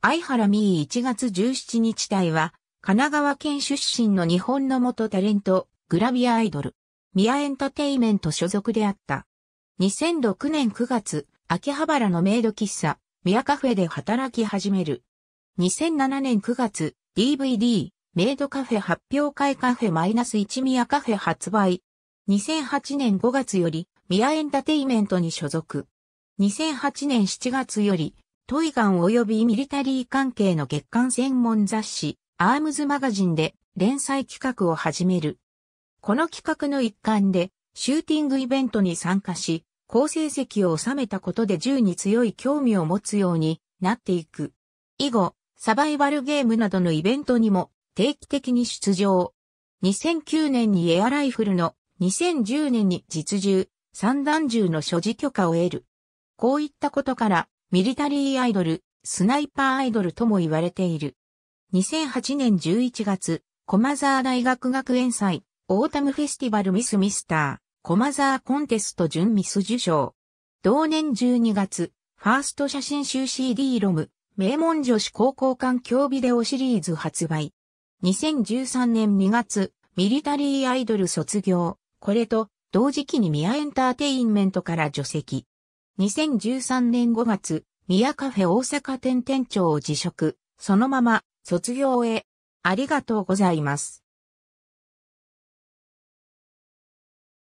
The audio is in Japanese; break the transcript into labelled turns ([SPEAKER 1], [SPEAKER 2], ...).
[SPEAKER 1] 愛原
[SPEAKER 2] 美1月17日隊は、神奈川県出身の日本の元タレント、グラビアアイドル、ミアエンタテイメント所属であった。2006年9月、秋葉原のメイド喫茶、ミアカフェで働き始める。2007年9月、DVD、メイドカフェ発表会カフェ -1 ミアカフェ発売。2008年5月より、ミアエンタテイメントに所属。2008年7月より、トイガン及びミリタリー関係の月間専門雑誌、アームズマガジンで連載企画を始める。この企画の一環で、シューティングイベントに参加し、好成績を収めたことで銃に強い興味を持つようになっていく。以後、サバイバルゲームなどのイベントにも定期的に出場。2009年にエアライフルの2010年に実銃、散弾銃の所持許可を得る。こういったことから、ミリタリーアイドル、スナイパーアイドルとも言われている。2008年11月、駒沢大学学園祭、オータムフェスティバルミスミスター、駒沢コンテスト準ミス受賞。同年12月、ファースト写真集 CD ロム、名門女子高校環境ビデオシリーズ発売。2013年2月、ミリタリーアイドル卒業。これと、同時期にミアエンターテインメントから除籍。2013年5月、宮カフェ大阪店店長を辞職、そのまま卒業へ。ありがとうございます。